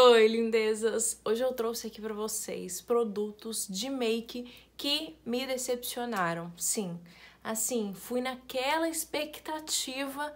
Oi, lindezas! Hoje eu trouxe aqui para vocês produtos de make que me decepcionaram. Sim, assim, fui naquela expectativa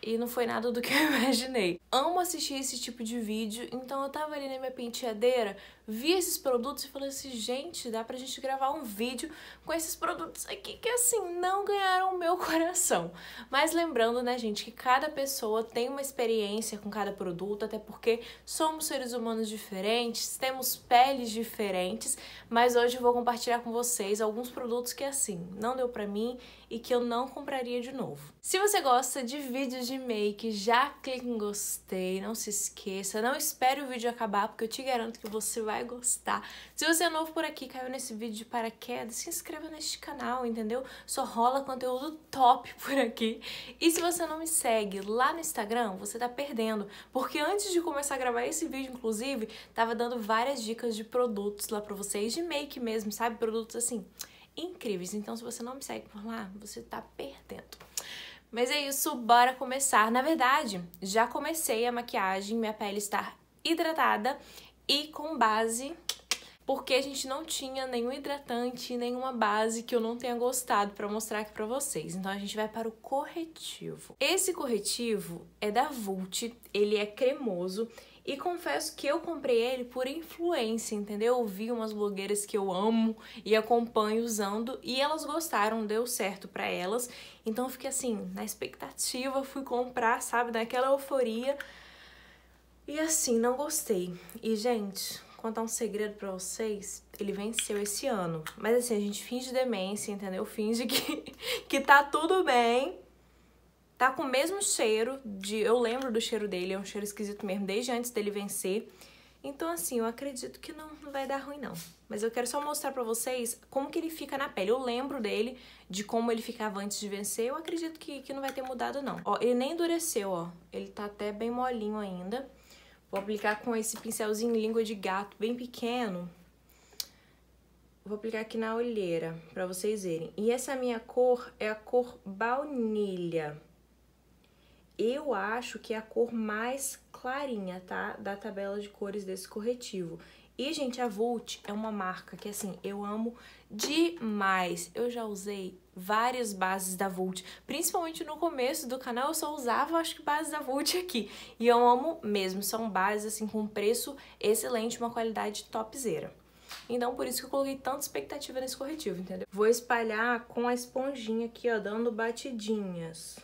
e não foi nada do que eu imaginei. Amo assistir esse tipo de vídeo, então eu tava ali na minha penteadeira, vi esses produtos e falei assim, gente, dá pra gente gravar um vídeo com esses produtos aqui que assim, não ganharam o meu coração. Mas lembrando, né, gente, que cada pessoa tem uma experiência com cada produto, até porque somos seres humanos diferentes, temos peles diferentes, mas hoje eu vou compartilhar com vocês alguns produtos que assim, não deu pra mim e que eu não compraria de novo. Se você gosta de vídeos de make, já clica em gostei, não se esqueça, não espere o vídeo acabar, porque eu te garanto que você vai vai gostar. Se você é novo por aqui, caiu nesse vídeo de paraquedas, se inscreva neste canal, entendeu? Só rola conteúdo top por aqui. E se você não me segue lá no Instagram, você tá perdendo, porque antes de começar a gravar esse vídeo, inclusive, tava dando várias dicas de produtos lá pra vocês, de make mesmo, sabe? Produtos assim incríveis. Então, se você não me segue por lá, você tá perdendo. Mas é isso, bora começar. Na verdade, já comecei a maquiagem, minha pele está hidratada e com base, porque a gente não tinha nenhum hidratante, nenhuma base que eu não tenha gostado para mostrar aqui para vocês. Então a gente vai para o corretivo. Esse corretivo é da Vult, ele é cremoso e confesso que eu comprei ele por influência, entendeu? Eu vi umas blogueiras que eu amo e acompanho usando e elas gostaram, deu certo para elas. Então fiquei assim, na expectativa, fui comprar, sabe, naquela euforia. E assim, não gostei. E, gente, contar um segredo pra vocês. Ele venceu esse ano. Mas assim, a gente finge demência, entendeu? Finge que, que tá tudo bem. Tá com o mesmo cheiro de. Eu lembro do cheiro dele, é um cheiro esquisito mesmo, desde antes dele vencer. Então, assim, eu acredito que não, não vai dar ruim, não. Mas eu quero só mostrar pra vocês como que ele fica na pele. Eu lembro dele, de como ele ficava antes de vencer. Eu acredito que, que não vai ter mudado, não. Ó, ele nem endureceu, ó. Ele tá até bem molinho ainda. Vou aplicar com esse pincelzinho língua de gato bem pequeno. Vou aplicar aqui na olheira, pra vocês verem. E essa minha cor é a cor baunilha. Eu acho que é a cor mais clarinha, tá? Da tabela de cores desse corretivo. E, gente, a Vult é uma marca que, assim, eu amo demais. Eu já usei várias bases da Vult, principalmente no começo do canal eu só usava acho que bases da Vult aqui, e eu amo mesmo, são bases assim com preço excelente, uma qualidade topzera. Então por isso que eu coloquei tanta expectativa nesse corretivo, entendeu? Vou espalhar com a esponjinha aqui, ó, dando batidinhas.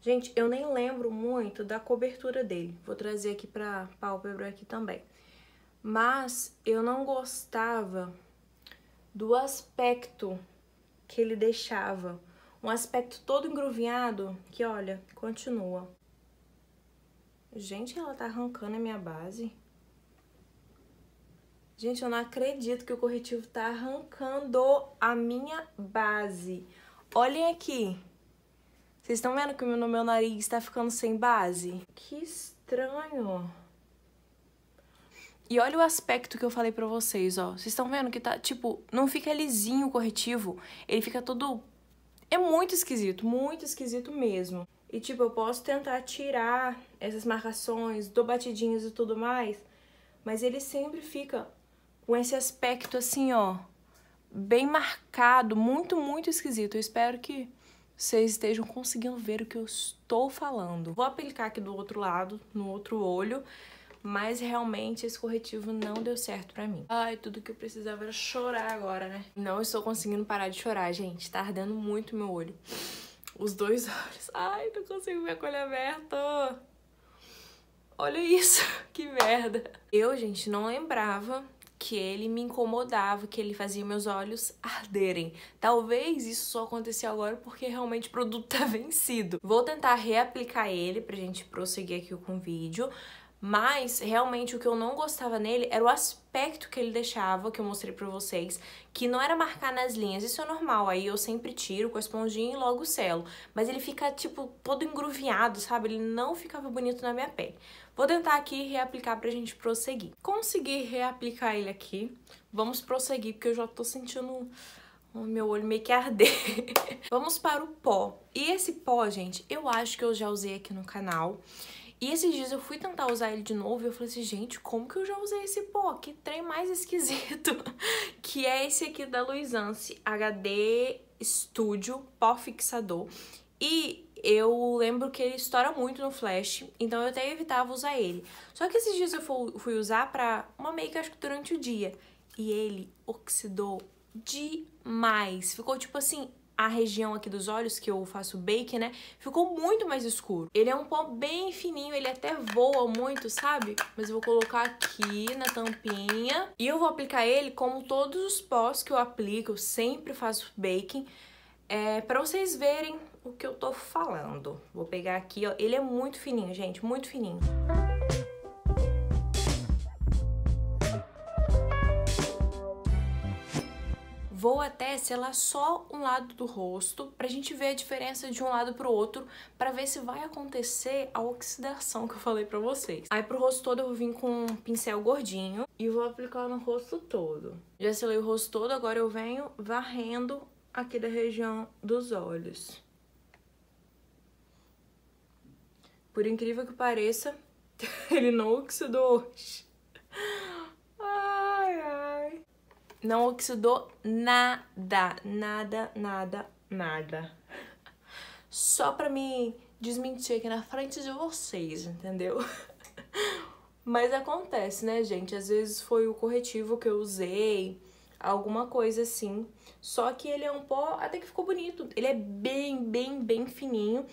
Gente, eu nem lembro muito da cobertura dele, vou trazer aqui pra pálpebra aqui também. Mas eu não gostava do aspecto que ele deixava. Um aspecto todo engruvinhado que, olha, continua. Gente, ela tá arrancando a minha base. Gente, eu não acredito que o corretivo tá arrancando a minha base. Olhem aqui. Vocês estão vendo que o meu nariz tá ficando sem base? Que estranho. E olha o aspecto que eu falei para vocês, ó. Vocês estão vendo que tá, tipo, não fica lisinho o corretivo. Ele fica todo... É muito esquisito, muito esquisito mesmo. E, tipo, eu posso tentar tirar essas marcações, do batidinhas e tudo mais, mas ele sempre fica com esse aspecto assim, ó, bem marcado, muito, muito esquisito. Eu espero que vocês estejam conseguindo ver o que eu estou falando. Vou aplicar aqui do outro lado, no outro olho, mas realmente esse corretivo não deu certo pra mim. Ai, tudo que eu precisava era chorar agora, né? Não estou conseguindo parar de chorar, gente. Tá ardendo muito meu olho. Os dois olhos. Ai, não consigo ver a colher aberta. Olha isso, que merda. Eu, gente, não lembrava que ele me incomodava, que ele fazia meus olhos arderem. Talvez isso só aconteceu agora porque realmente o produto tá vencido. Vou tentar reaplicar ele pra gente prosseguir aqui com o vídeo. Mas realmente o que eu não gostava nele era o aspecto que ele deixava, que eu mostrei pra vocês, que não era marcar nas linhas. Isso é normal, aí eu sempre tiro com a esponjinha e logo selo. Mas ele fica, tipo, todo engruviado, sabe? Ele não ficava bonito na minha pele. Vou tentar aqui reaplicar pra gente prosseguir. Consegui reaplicar ele aqui. Vamos prosseguir, porque eu já tô sentindo o meu olho meio que arder. Vamos para o pó. E esse pó, gente, eu acho que eu já usei aqui no canal. E esses dias eu fui tentar usar ele de novo e eu falei assim, gente, como que eu já usei esse pó? Que trem mais esquisito. que é esse aqui da Luisance HD Studio Pó Fixador. E eu lembro que ele estoura muito no flash, então eu até evitava usar ele. Só que esses dias eu fui usar pra uma make, acho que durante o dia. E ele oxidou demais. Ficou, tipo assim, a região aqui dos olhos, que eu faço bake, né? Ficou muito mais escuro. Ele é um pó bem fininho, ele até voa muito, sabe? Mas eu vou colocar aqui na tampinha. E eu vou aplicar ele como todos os pós que eu aplico, eu sempre faço baking. É, pra vocês verem o que eu tô falando. Vou pegar aqui, ó. Ele é muito fininho, gente, muito fininho. Música Vou até selar só um lado do rosto pra gente ver a diferença de um lado pro outro pra ver se vai acontecer a oxidação que eu falei pra vocês. Aí pro rosto todo eu vou vir com um pincel gordinho e vou aplicar no rosto todo. Já selei o rosto todo, agora eu venho varrendo aqui da região dos olhos. Por incrível que pareça, ele não oxidou hoje. Não oxidou nada, nada, nada, nada. Só pra me desmentir aqui na frente de vocês, entendeu? Mas acontece, né, gente? Às vezes foi o corretivo que eu usei, alguma coisa assim. Só que ele é um pó até que ficou bonito. Ele é bem, bem, bem fininho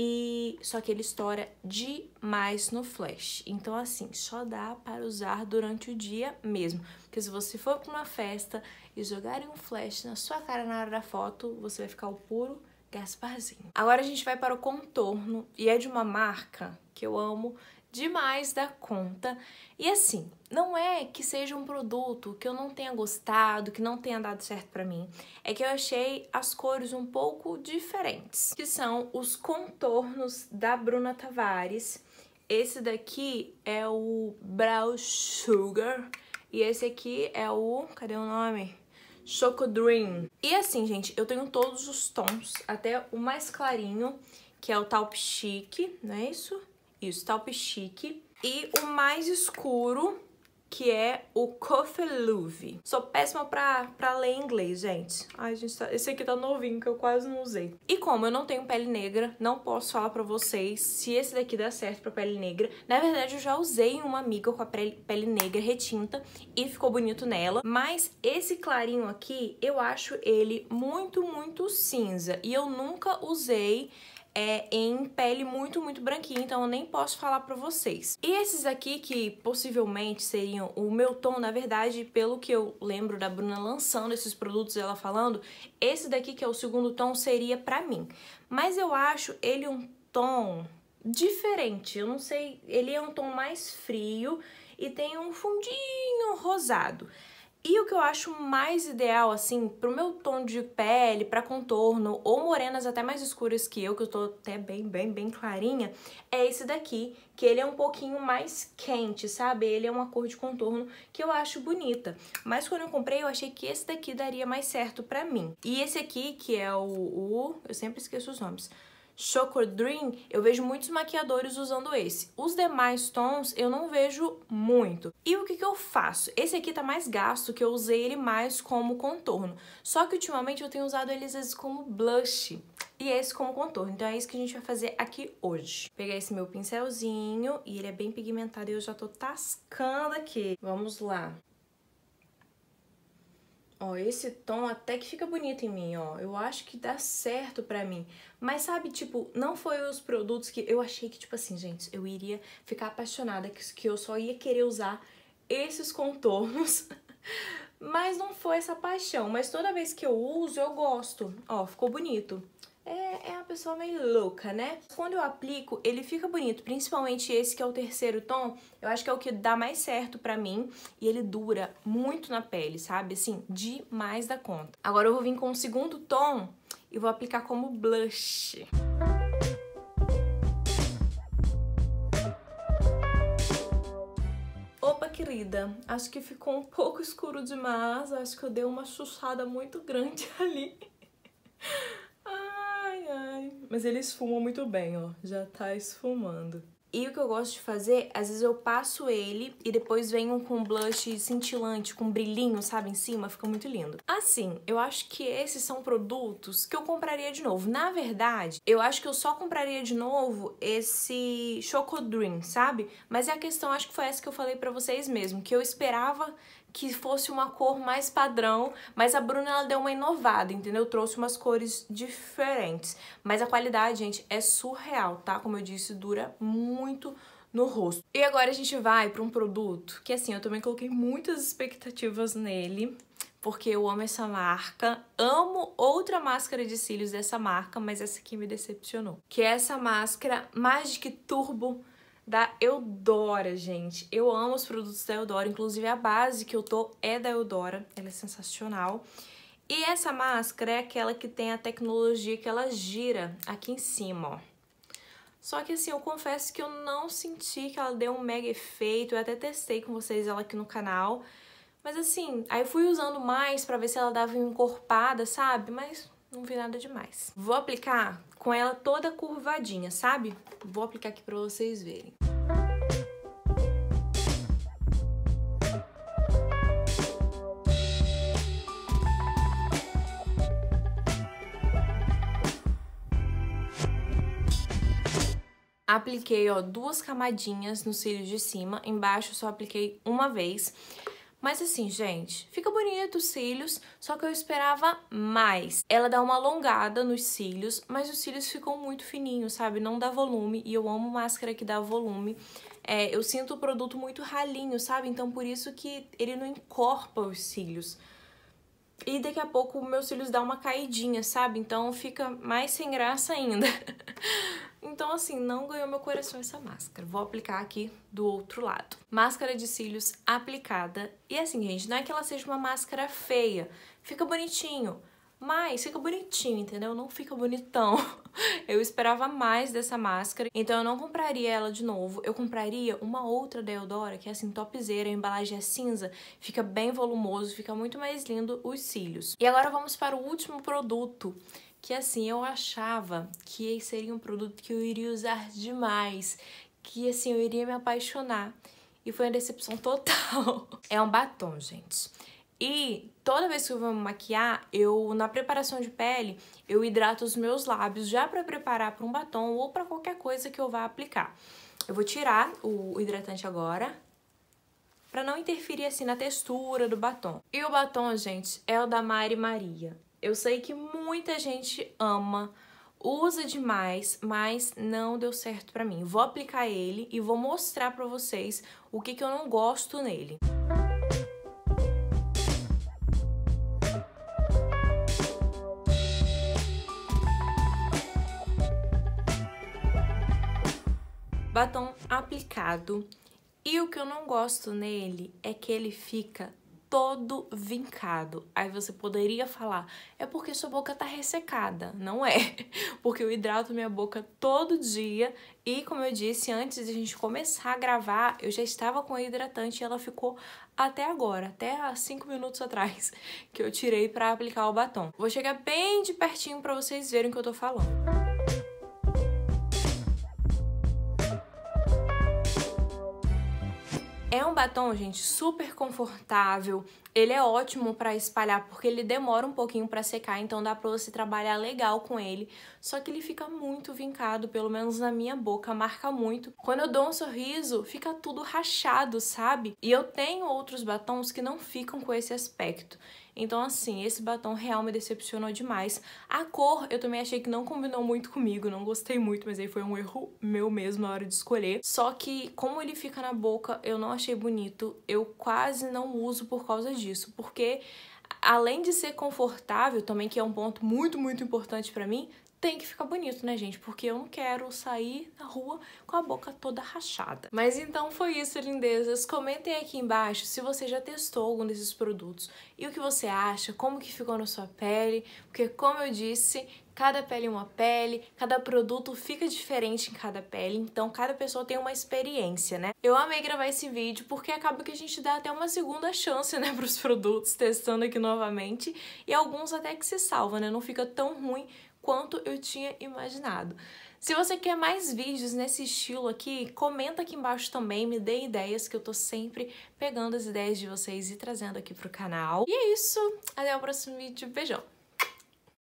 e só que ele estoura demais no flash. Então assim, só dá para usar durante o dia mesmo, porque se você for para uma festa e jogarem um flash na sua cara na hora da foto, você vai ficar o puro Gasparzinho. Agora a gente vai para o contorno e é de uma marca que eu amo, demais da conta. E assim, não é que seja um produto que eu não tenha gostado, que não tenha dado certo para mim. É que eu achei as cores um pouco diferentes, que são os contornos da Bruna Tavares. Esse daqui é o Brow Sugar e esse aqui é o... cadê o nome? Choco Dream. E assim, gente, eu tenho todos os tons, até o mais clarinho, que é o Talp Chic, não é isso? Isso, Taupe tá Chique. E o mais escuro, que é o Coffee Sou péssima pra, pra ler inglês, gente. Ai, gente, tá... esse aqui tá novinho, que eu quase não usei. E como eu não tenho pele negra, não posso falar pra vocês se esse daqui dá certo pra pele negra. Na verdade, eu já usei uma amiga com a pele negra retinta e ficou bonito nela. Mas esse clarinho aqui, eu acho ele muito, muito cinza. E eu nunca usei é em pele muito, muito branquinha, então eu nem posso falar pra vocês. E esses aqui, que possivelmente seriam o meu tom, na verdade, pelo que eu lembro da Bruna lançando esses produtos e ela falando, esse daqui, que é o segundo tom, seria pra mim. Mas eu acho ele um tom diferente, eu não sei, ele é um tom mais frio e tem um fundinho rosado. E o que eu acho mais ideal, assim, pro meu tom de pele, para contorno, ou morenas até mais escuras que eu, que eu tô até bem, bem, bem clarinha, é esse daqui, que ele é um pouquinho mais quente, sabe? Ele é uma cor de contorno que eu acho bonita. Mas quando eu comprei, eu achei que esse daqui daria mais certo pra mim. E esse aqui, que é o... o eu sempre esqueço os nomes Choco Dream, eu vejo muitos maquiadores usando esse. Os demais tons eu não vejo muito. E o que, que eu faço? Esse aqui tá mais gasto, que eu usei ele mais como contorno. Só que ultimamente eu tenho usado eles às vezes como blush e é esse como contorno. Então é isso que a gente vai fazer aqui hoje. Pegar esse meu pincelzinho e ele é bem pigmentado e eu já tô tascando aqui. Vamos lá. Ó, esse tom até que fica bonito em mim, ó. Eu acho que dá certo pra mim. Mas sabe, tipo, não foi os produtos que eu achei que, tipo assim, gente, eu iria ficar apaixonada, que, que eu só ia querer usar esses contornos. Mas não foi essa paixão. Mas toda vez que eu uso, eu gosto. Ó, ficou bonito é, é uma pessoa meio louca, né? Quando eu aplico, ele fica bonito, principalmente esse que é o terceiro tom, eu acho que é o que dá mais certo pra mim e ele dura muito na pele, sabe? Assim, demais da conta. Agora eu vou vir com o segundo tom e vou aplicar como blush. Opa, querida, acho que ficou um pouco escuro demais, acho que eu dei uma chuchada muito grande ali. Mas ele esfuma muito bem, ó. Já tá esfumando. E o que eu gosto de fazer, às vezes eu passo ele e depois venho com blush cintilante, com brilhinho, sabe, em cima, fica muito lindo. Assim, eu acho que esses são produtos que eu compraria de novo. Na verdade, eu acho que eu só compraria de novo esse Choco Dream, sabe? Mas é a questão, acho que foi essa que eu falei pra vocês mesmo, que eu esperava que fosse uma cor mais padrão, mas a Bruna ela deu uma inovada, entendeu? Trouxe umas cores diferentes. Mas a qualidade, gente, é surreal, tá? Como eu disse, dura muito no rosto. E agora a gente vai para um produto que assim, eu também coloquei muitas expectativas nele, porque eu amo essa marca, amo outra máscara de cílios dessa marca, mas essa aqui me decepcionou. Que é essa máscara Magic Turbo da Eudora, gente. Eu amo os produtos da Eudora, inclusive a base que eu tô é da Eudora, ela é sensacional. E essa máscara é aquela que tem a tecnologia que ela gira aqui em cima, ó. Só que assim, eu confesso que eu não senti que ela deu um mega efeito, eu até testei com vocês ela aqui no canal, mas assim, aí fui usando mais pra ver se ela dava encorpada, sabe? Mas não vi nada demais. Vou aplicar com ela toda curvadinha, sabe? Vou aplicar aqui pra vocês verem. Apliquei, ó, duas camadinhas nos cílios de cima, embaixo só apliquei uma vez. Mas assim, gente, fica bonito os cílios, só que eu esperava mais. Ela dá uma alongada nos cílios, mas os cílios ficam muito fininhos, sabe? Não dá volume, e eu amo máscara que dá volume. É, eu sinto o produto muito ralinho, sabe? Então por isso que ele não encorpa os cílios. E daqui a pouco meus cílios dão uma caidinha, sabe? Então fica mais sem graça ainda. Então, assim, não ganhou meu coração essa máscara. Vou aplicar aqui do outro lado. Máscara de cílios aplicada. E assim, gente, não é que ela seja uma máscara feia. Fica bonitinho. Mas fica bonitinho, entendeu? Não fica bonitão. Eu esperava mais dessa máscara, então eu não compraria ela de novo. Eu compraria uma outra da Eudora, que é assim, topzera, a embalagem é cinza, fica bem volumoso, fica muito mais lindo os cílios. E agora vamos para o último produto, que assim, eu achava que seria um produto que eu iria usar demais, que assim, eu iria me apaixonar. E foi uma decepção total. É um batom, gente. E toda vez que eu vou me maquiar, eu na preparação de pele, eu hidrato os meus lábios já para preparar para um batom ou para qualquer coisa que eu vá aplicar. Eu vou tirar o hidratante agora, para não interferir assim na textura do batom. E o batom, gente, é o da Mari Maria. Eu sei que muita gente ama, usa demais, mas não deu certo para mim. Vou aplicar ele e vou mostrar para vocês o que, que eu não gosto nele. batom aplicado. E o que eu não gosto nele é que ele fica todo vincado. Aí você poderia falar, é porque sua boca tá ressecada. Não é, porque eu hidrato minha boca todo dia e, como eu disse, antes de a gente começar a gravar, eu já estava com o hidratante e ela ficou até agora, até há 5 minutos atrás, que eu tirei para aplicar o batom. Vou chegar bem de pertinho para vocês verem o que eu tô falando. É um batom, gente, super confortável. Ele é ótimo para espalhar porque ele demora um pouquinho para secar, então dá para você trabalhar legal com ele. Só que ele fica muito vincado, pelo menos na minha boca, marca muito. Quando eu dou um sorriso, fica tudo rachado, sabe? E eu tenho outros batons que não ficam com esse aspecto. Então, assim, esse batom real me decepcionou demais. A cor eu também achei que não combinou muito comigo, não gostei muito, mas aí foi um erro meu mesmo na hora de escolher. Só que como ele fica na boca, eu não achei bonito, eu quase não uso por causa disso, porque além de ser confortável também, que é um ponto muito, muito importante para mim, tem que ficar bonito, né, gente? Porque eu não quero sair na rua com a boca toda rachada. Mas então foi isso, lindezas. Comentem aqui embaixo se você já testou algum desses produtos e o que você acha, como que ficou na sua pele, porque como eu disse, cada pele é uma pele, cada produto fica diferente em cada pele, então cada pessoa tem uma experiência, né? Eu amei gravar esse vídeo porque acaba que a gente dá até uma segunda chance, né, para os produtos, testando aqui novamente, e alguns até que se salva, né? Não fica tão ruim quanto eu tinha imaginado. Se você quer mais vídeos nesse estilo aqui, comenta aqui embaixo também, me dê ideias que eu tô sempre pegando as ideias de vocês e trazendo aqui pro canal. E é isso, até o próximo vídeo, beijão!